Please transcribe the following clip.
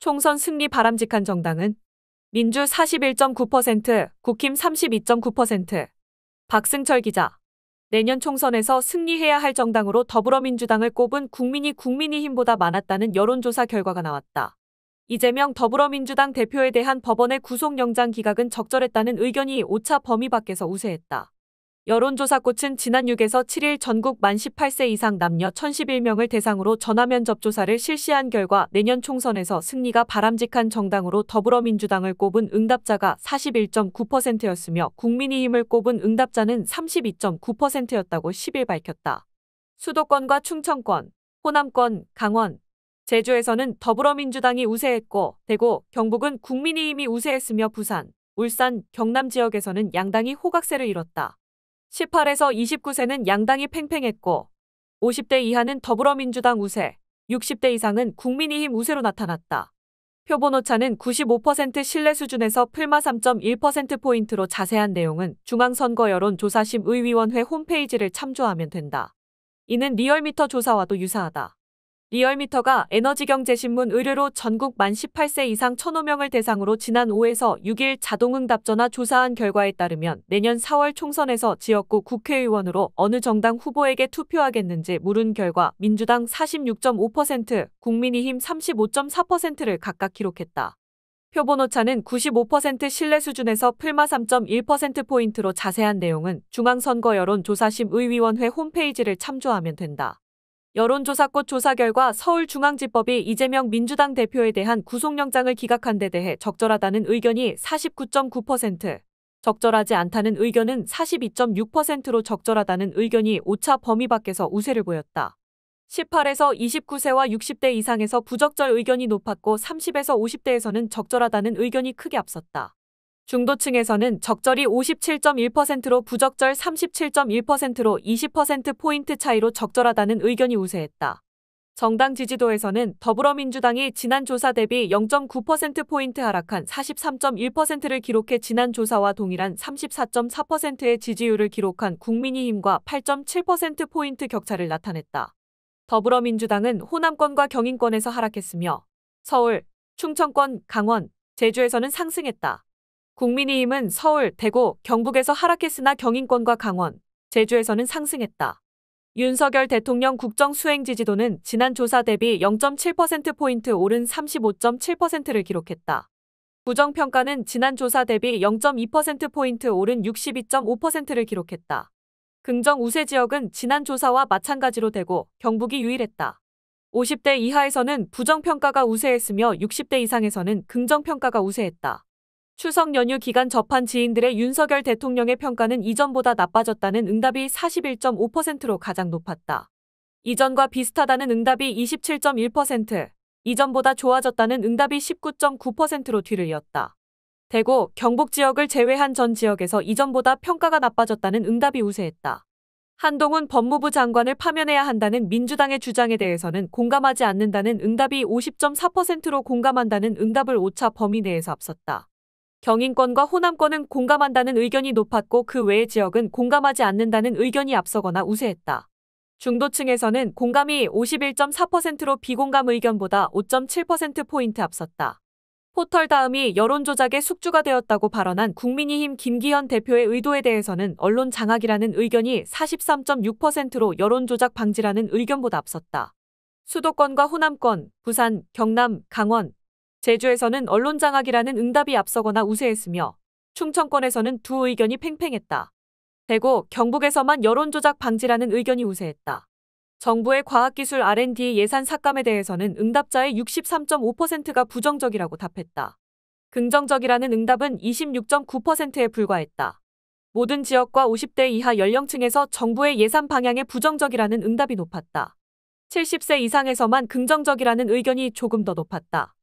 총선 승리 바람직한 정당은 민주 41.9%, 국힘 32.9%. 박승철 기자. 내년 총선에서 승리해야 할 정당으로 더불어민주당을 꼽은 국민이 국민의힘보다 많았다는 여론조사 결과가 나왔다. 이재명 더불어민주당 대표에 대한 법원의 구속영장 기각은 적절했다는 의견이 5차 범위 밖에서 우세했다. 여론조사꽃은 지난 6에서 7일 전국 만 18세 이상 남녀 1011명을 대상으로 전화면접 조사를 실시한 결과 내년 총선에서 승리가 바람직한 정당으로 더불어민주당을 꼽은 응답자가 41.9%였으며 국민의힘을 꼽은 응답자는 32.9%였다고 10일 밝혔다. 수도권과 충청권, 호남권, 강원, 제주에서는 더불어민주당이 우세했고 대구, 경북은 국민의힘이 우세했으며 부산, 울산, 경남 지역에서는 양당이 호각세를 잃었다. 18에서 29세는 양당이 팽팽했고 50대 이하는 더불어민주당 우세, 60대 이상은 국민의힘 우세로 나타났다. 표본오차는 95% 신뢰 수준에서 풀마 3.1%포인트로 자세한 내용은 중앙선거 여론조사심의위원회 홈페이지를 참조하면 된다. 이는 리얼미터 조사와도 유사하다. 리얼미터가 에너지경제신문 의뢰로 전국 만 18세 이상 1,005명을 대상으로 지난 5에서 6일 자동응답전화 조사한 결과에 따르면 내년 4월 총선에서 지역구 국회의원으로 어느 정당 후보에게 투표하겠는지 물은 결과 민주당 46.5%, 국민의힘 35.4%를 각각 기록했다. 표본오차는 95% 신뢰 수준에서 풀마 3.1%포인트로 자세한 내용은 중앙선거여론조사심의위원회 홈페이지를 참조하면 된다. 여론조사꽃 조사 결과 서울중앙지법이 이재명 민주당 대표에 대한 구속영장을 기각한 데 대해 적절하다는 의견이 49.9%, 적절하지 않다는 의견은 42.6%로 적절하다는 의견이 오차 범위 밖에서 우세를 보였다. 18에서 29세와 60대 이상에서 부적절 의견이 높았고 30에서 50대에서는 적절하다는 의견이 크게 앞섰다. 중도층에서는 적절이 57.1%로 부적절 37.1%로 20%포인트 차이로 적절하다는 의견이 우세했다. 정당 지지도에서는 더불어민주당이 지난 조사 대비 0.9%포인트 하락한 43.1%를 기록해 지난 조사와 동일한 34.4%의 지지율을 기록한 국민의힘과 8.7%포인트 격차를 나타냈다. 더불어민주당은 호남권과 경인권에서 하락했으며 서울, 충청권, 강원, 제주에서는 상승했다. 국민의힘은 서울, 대구, 경북에서 하락했으나 경인권과 강원, 제주에서는 상승했다. 윤석열 대통령 국정 수행 지지도는 지난 조사 대비 0.7%포인트 오른 35.7%를 기록했다. 부정평가는 지난 조사 대비 0.2%포인트 오른 62.5%를 기록했다. 긍정 우세 지역은 지난 조사와 마찬가지로 되고 경북이 유일했다. 50대 이하에서는 부정평가가 우세했으며 60대 이상에서는 긍정평가가 우세했다. 추석 연휴 기간 접한 지인들의 윤석열 대통령의 평가는 이전보다 나빠졌다는 응답이 41.5%로 가장 높았다. 이전과 비슷하다는 응답이 27.1%, 이전보다 좋아졌다는 응답이 19.9%로 뒤를 이었다. 대구, 경북 지역을 제외한 전 지역에서 이전보다 평가가 나빠졌다는 응답이 우세했다. 한동훈 법무부 장관을 파면해야 한다는 민주당의 주장에 대해서는 공감하지 않는다는 응답이 50.4%로 공감한다는 응답을 오차 범위 내에서 앞섰다. 경인권과 호남권은 공감한다는 의견이 높았고 그 외의 지역은 공감하지 않는다는 의견이 앞서거나 우세했다. 중도층에서는 공감이 51.4%로 비공감 의견보다 5.7%포인트 앞섰다. 포털 다음이 여론조작의 숙주가 되었다고 발언한 국민의힘 김기현 대표의 의도에 대해서는 언론 장악이라는 의견이 43.6%로 여론조작 방지라는 의견보다 앞섰다. 수도권과 호남권, 부산, 경남, 강원, 제주에서는 언론 장악이라는 응답이 앞서거나 우세했으며 충청권에서는 두 의견이 팽팽했다. 대구, 경북에서만 여론조작 방지라는 의견이 우세했다. 정부의 과학기술 R&D 예산 삭감에 대해서는 응답자의 63.5%가 부정적이라고 답했다. 긍정적이라는 응답은 26.9%에 불과했다. 모든 지역과 50대 이하 연령층에서 정부의 예산 방향에 부정적이라는 응답이 높았다. 70세 이상에서만 긍정적이라는 의견이 조금 더 높았다.